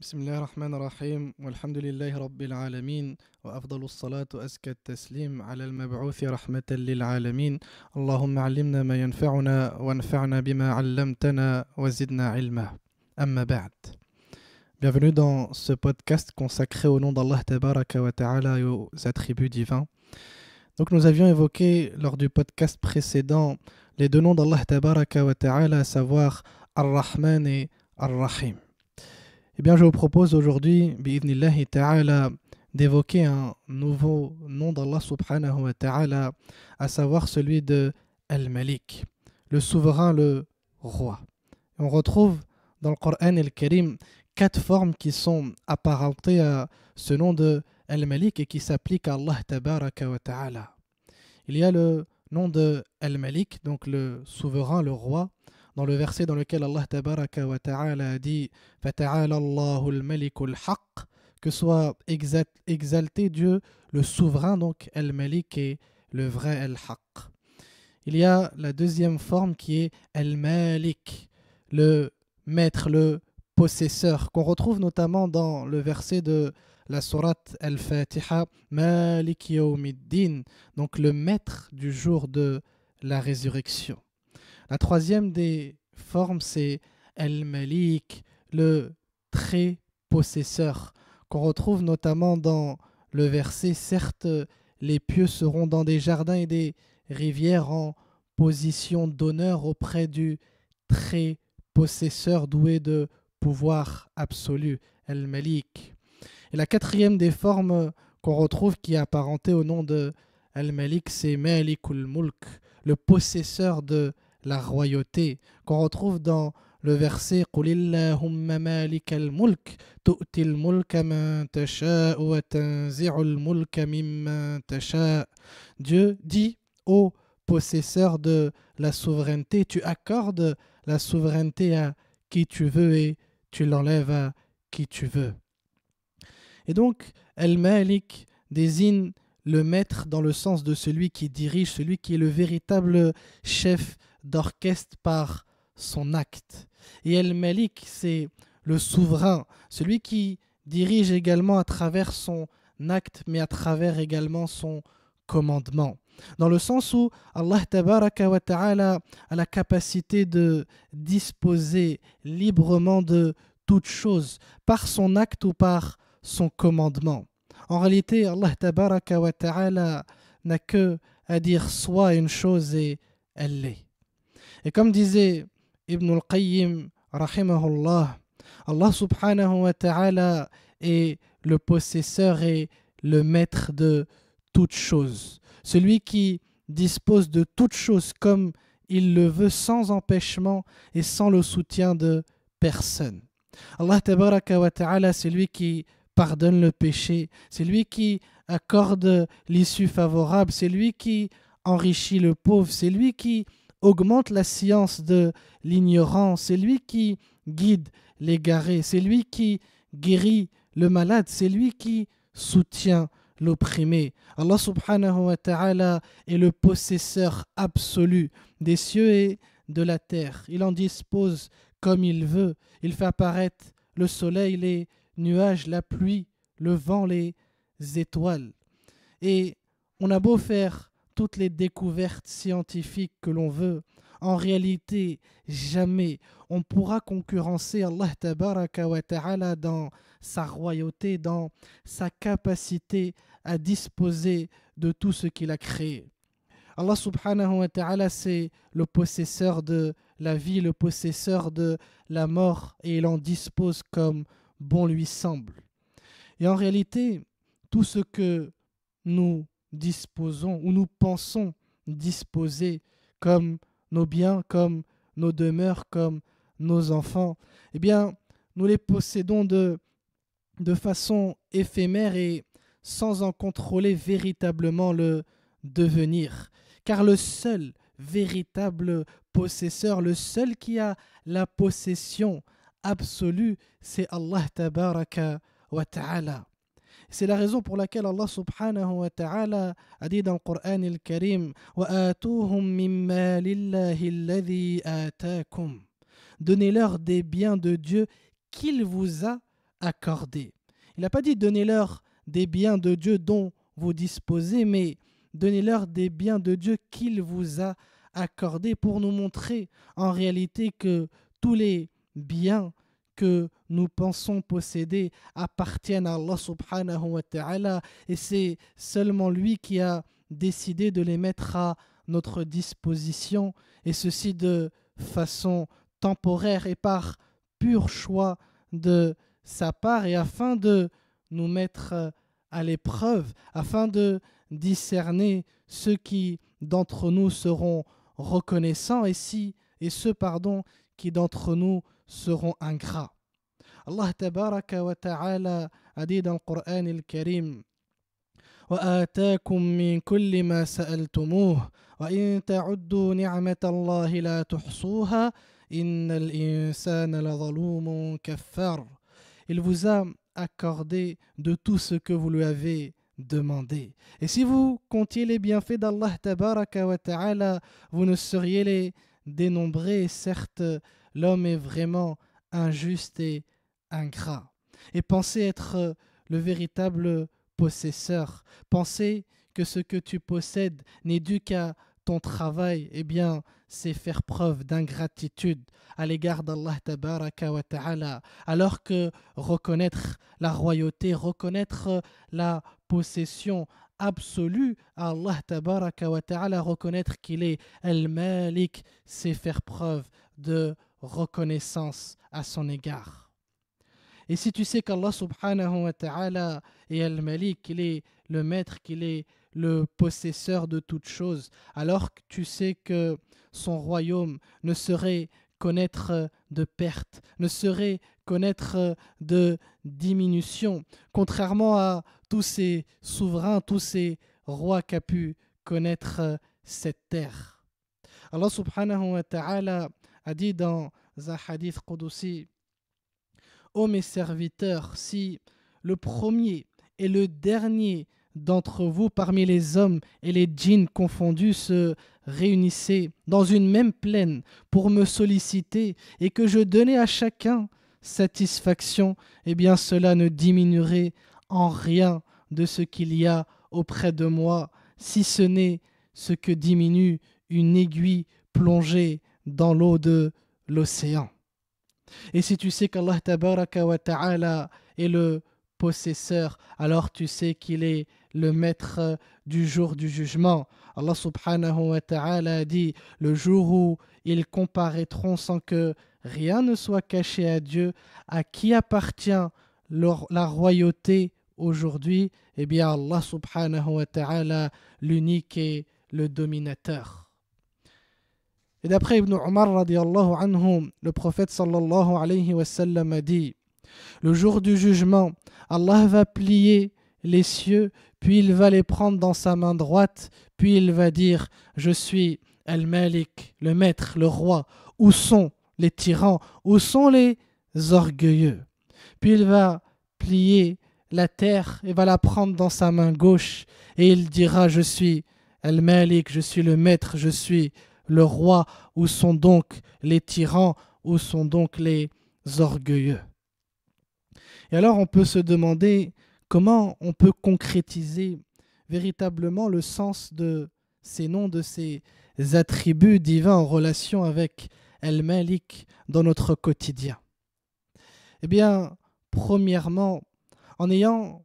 بسم الله الرحمن الرحيم والحمد لله رب العالمين وأفضل الصلاة وأزكى التسليم على المبعوث رحمة للعالمين اللهم علمنا ما ينفعنا وانفعنا بما علمتنا وزدنا علما أما بعد Bienvenue dans ce podcast consacré au nom d'Allah Tabaraka wa Ta'ala et aux attributs divins. Donc nous avions évoqué lors du podcast précédent les deux noms d'Allah Tabaraka wa Ta'ala, à savoir Ar-Rahman et Ar-Rahim. Eh bien, je vous propose aujourd'hui, ta'ala, d'évoquer un nouveau nom d'Allah subhanahu wa ta'ala, à savoir celui de Al-Malik, le souverain, le roi. On retrouve dans le Coran le karim quatre formes qui sont apparentées à ce nom de Al-Malik et qui s'appliquent à Allah tabaraka wa ta'ala. Il y a le nom de Al-Malik, donc le souverain, le roi, dans le verset dans lequel Allah tabaraka wa ta'ala dit que soit exalté Dieu, le souverain, donc Al-Malik et le vrai Al-Haqq. Il y a la deuxième forme qui est Al-Malik, le maître, le possesseur, qu'on retrouve notamment dans le verset de la sourate Al-Fatiha, Malik Yawmiddin, donc le maître du jour de la résurrection. La troisième des formes, c'est El-Malik, le très possesseur, qu'on retrouve notamment dans le verset Certes, les pieux seront dans des jardins et des rivières en position d'honneur auprès du très possesseur doué de pouvoir absolu, el malik Et la quatrième des formes qu'on retrouve qui est apparentée au nom de Al-Malik, c'est Malikul Mulk, le possesseur de la royauté, qu'on retrouve dans le verset Dieu dit ô possesseur de la souveraineté tu accordes la souveraineté à qui tu veux et tu l'enlèves à qui tu veux et donc al-Malik désigne le maître dans le sens de celui qui dirige celui qui est le véritable chef d'orchestre par son acte. Et El-Malik, c'est le souverain, celui qui dirige également à travers son acte, mais à travers également son commandement. Dans le sens où Allah wa ta'ala a la capacité de disposer librement de toute chose, par son acte ou par son commandement. En réalité, Allah wa ta'ala n'a que à dire soit une chose et elle l'est. Et comme disait Ibn al-Qayyim, rahimahullah, Allah subhanahu wa ta'ala est le possesseur et le maître de toutes choses. Celui qui dispose de toutes choses comme il le veut sans empêchement et sans le soutien de personne. Allah tabaraka wa ta'ala, c'est lui qui pardonne le péché, c'est lui qui accorde l'issue favorable, c'est lui qui enrichit le pauvre, c'est lui qui augmente la science de l'ignorance, c'est lui qui guide l'égaré, c'est lui qui guérit le malade, c'est lui qui soutient l'opprimé. Allah subhanahu wa ta'ala est le possesseur absolu des cieux et de la terre. Il en dispose comme il veut. Il fait apparaître le soleil, les nuages, la pluie, le vent, les étoiles. Et on a beau faire toutes les découvertes scientifiques que l'on veut, en réalité, jamais on pourra concurrencer Allah tabaraka wa ta'ala dans sa royauté, dans sa capacité à disposer de tout ce qu'il a créé. Allah subhanahu wa ta'ala, c'est le possesseur de la vie, le possesseur de la mort, et il en dispose comme bon lui semble. Et en réalité, tout ce que nous disposons, ou nous pensons disposer comme nos biens, comme nos demeures, comme nos enfants, eh bien, nous les possédons de, de façon éphémère et sans en contrôler véritablement le devenir. Car le seul véritable possesseur, le seul qui a la possession absolue, c'est Allah Tabaraka wa Ta'ala. C'est la raison pour laquelle Allah subhanahu wa ta'ala a dit dans le Coran le karim Donnez-leur des biens de Dieu qu'il vous a accordés. Il n'a pas dit donnez-leur des biens de Dieu dont vous disposez, mais donnez-leur des biens de Dieu qu'il vous a accordés pour nous montrer en réalité que tous les biens que nous pensons posséder appartiennent à Allah subhanahu wa ta'ala et c'est seulement lui qui a décidé de les mettre à notre disposition et ceci de façon temporaire et par pur choix de sa part et afin de nous mettre à l'épreuve, afin de discerner ceux qui d'entre nous seront reconnaissants et, si, et ceux pardon, qui d'entre nous seront ingrats. Allah tabaraka wa ta'ala a dit dans le Coran al-Karim وآتاكم من كل ما سألتموه وإن تعدوا نعمة الله لا تحصوها إن الإنسان لظلوم كفار Il vous a accordé de tout ce que vous lui avez demandé. Et si vous comptiez les bienfaits d'Allah Ta'ala, vous ne seriez les Dénombré, certes, l'homme est vraiment injuste et ingrat. Et penser être euh, le véritable possesseur, penser que ce que tu possèdes n'est dû qu'à ton travail, eh bien, c'est faire preuve d'ingratitude à l'égard d'Allah wa ta'ala, alors que reconnaître la royauté, reconnaître euh, la possession, absolu à Allah tabaraka wa ta'ala, reconnaître qu'il est al-Malik, c'est faire preuve de reconnaissance à son égard. Et si tu sais qu'Allah subhanahu wa ta'ala est al-Malik, qu'il est le maître, qu'il est le possesseur de toutes choses, alors que tu sais que son royaume ne serait connaître euh, de perte, ne saurait connaître euh, de diminution, contrairement à tous ces souverains, tous ces rois qu'a pu connaître euh, cette terre. Allah subhanahu wa ta'ala a dit dans un hadith Ô mes serviteurs, si le premier et le dernier d'entre vous parmi les hommes et les djinns confondus se réunissaient dans une même plaine pour me solliciter et que je donnais à chacun satisfaction, eh bien cela ne diminuerait en rien de ce qu'il y a auprès de moi, si ce n'est ce que diminue une aiguille plongée dans l'eau de l'océan. Et si tu sais qu'Allah ta'ala est le possesseur, alors tu sais qu'il est le maître euh, du jour du jugement. Allah subhanahu wa ta'ala dit le jour où ils comparaîtront sans que rien ne soit caché à Dieu, à qui appartient la royauté aujourd'hui Eh bien Allah subhanahu wa ta'ala, l'unique et le dominateur. Et d'après Ibn Omar le prophète sallallahu alayhi wa sallam a dit le jour du jugement, Allah va plier les cieux puis il va les prendre dans sa main droite, puis il va dire Je suis Al-Malik, le maître, le roi. Où sont les tyrans Où sont les orgueilleux Puis il va plier la terre et va la prendre dans sa main gauche, et il dira Je suis Al-Malik, je suis le maître, je suis le roi. Où sont donc les tyrans Où sont donc les orgueilleux Et alors on peut se demander Comment on peut concrétiser véritablement le sens de ces noms, de ces attributs divins en relation avec El-Malik dans notre quotidien Eh bien, premièrement, en ayant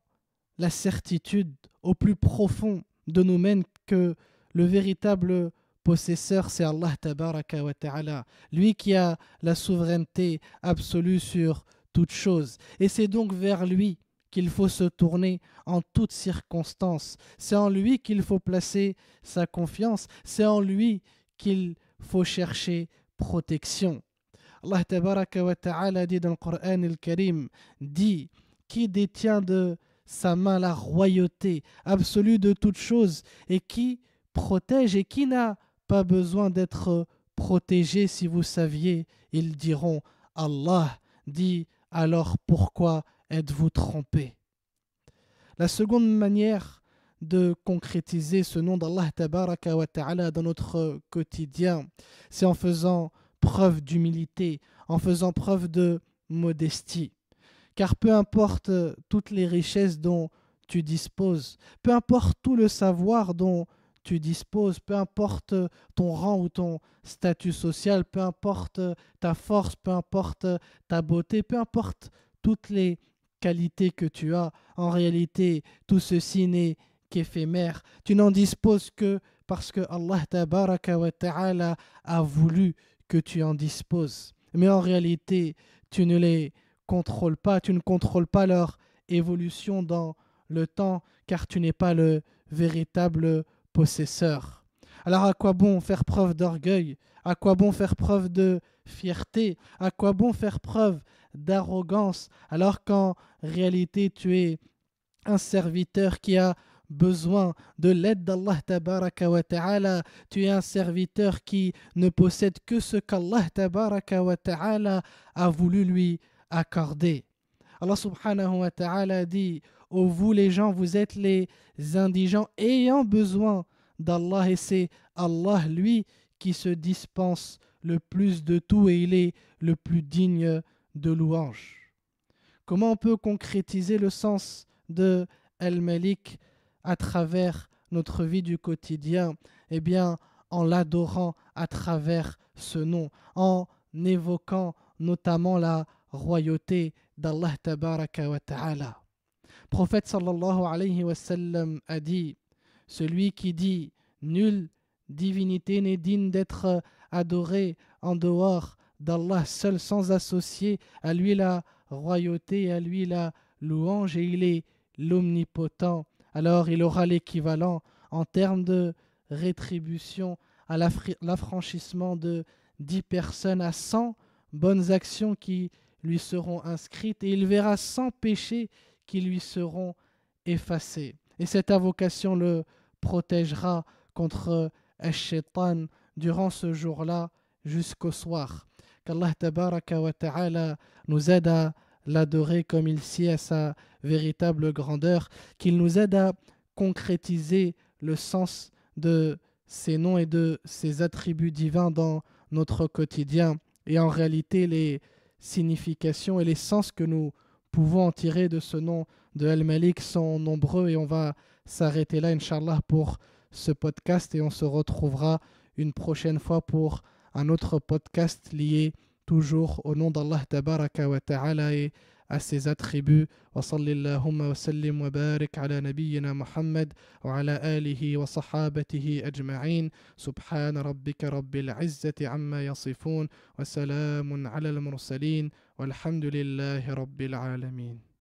la certitude au plus profond de nous-mêmes que le véritable possesseur, c'est Allah tabaraka wa ta'ala, lui qui a la souveraineté absolue sur toute chose. Et c'est donc vers lui qu'il faut se tourner en toutes circonstances. C'est en lui qu'il faut placer sa confiance. C'est en lui qu'il faut chercher protection. Allah tabaraka wa ta'ala dit dans le Coran karim dit, qui détient de sa main la royauté absolue de toutes choses et qui protège et qui n'a pas besoin d'être protégé si vous saviez, ils diront, Allah dit, alors pourquoi Êtes-vous trompé La seconde manière de concrétiser ce nom d'Allah Tabaraka wa Ta'ala dans notre quotidien, c'est en faisant preuve d'humilité, en faisant preuve de modestie. Car peu importe euh, toutes les richesses dont tu disposes, peu importe tout le savoir dont tu disposes, peu importe euh, ton rang ou ton statut social, peu importe euh, ta force, peu importe ta beauté, peu importe toutes les qualité que tu as. En réalité, tout ceci n'est qu'éphémère. Tu n'en disposes que parce que Allah wa ta'ala a voulu que tu en disposes. Mais en réalité, tu ne les contrôles pas, tu ne contrôles pas leur évolution dans le temps, car tu n'es pas le véritable possesseur. Alors à quoi bon faire preuve d'orgueil À quoi bon faire preuve de fierté À quoi bon faire preuve d'arrogance, alors qu'en réalité tu es un serviteur qui a besoin de l'aide d'Allah wa ta'ala. Tu es un serviteur qui ne possède que ce qu'Allah wa ta'ala a voulu lui accorder. Allah subhanahu wa ta'ala dit Ô oh, vous les gens, vous êtes les indigents ayant besoin d'Allah et c'est Allah lui qui se dispense le plus de tout et il est le plus digne de louange. Comment on peut concrétiser le sens de Al-Malik à travers notre vie du quotidien Eh bien, en l'adorant à travers ce nom, en évoquant notamment la royauté d'Allah Tabaraka wa Ta'ala. Prophète sallallahu alayhi wa sallam a dit Celui qui dit Nulle divinité n'est digne d'être adorée en dehors d'Allah seul sans associer, à lui la royauté, à lui la louange, et il est l'omnipotent. Alors il aura l'équivalent en termes de rétribution à l'affranchissement de dix personnes à cent bonnes actions qui lui seront inscrites, et il verra cent péchés qui lui seront effacés. Et cette invocation le protégera contre Shaitan durant ce jour-là jusqu'au soir qu'Allah Tabaraka wa Ta'ala nous aide à l'adorer comme il sied à sa véritable grandeur, qu'il nous aide à concrétiser le sens de ses noms et de ses attributs divins dans notre quotidien et en réalité les significations et les sens que nous pouvons en tirer de ce nom de Al-Malik sont nombreux et on va s'arrêter là, Inch'Allah, pour ce podcast et on se retrouvera une prochaine fois pour un autre podcast lié toujours au nom d'Allah Tabaraka wa Ta'ala et à ses attributs. Wa sallallahu wa sallim wa barik ala nabiyyina Muhammad wa ala alihi wa sahabatihi ajma'in. Subhan rabbika rabbil izzati amma yasifun wa salamun ala al-mursalin walhamdulillahi rabbil alamin.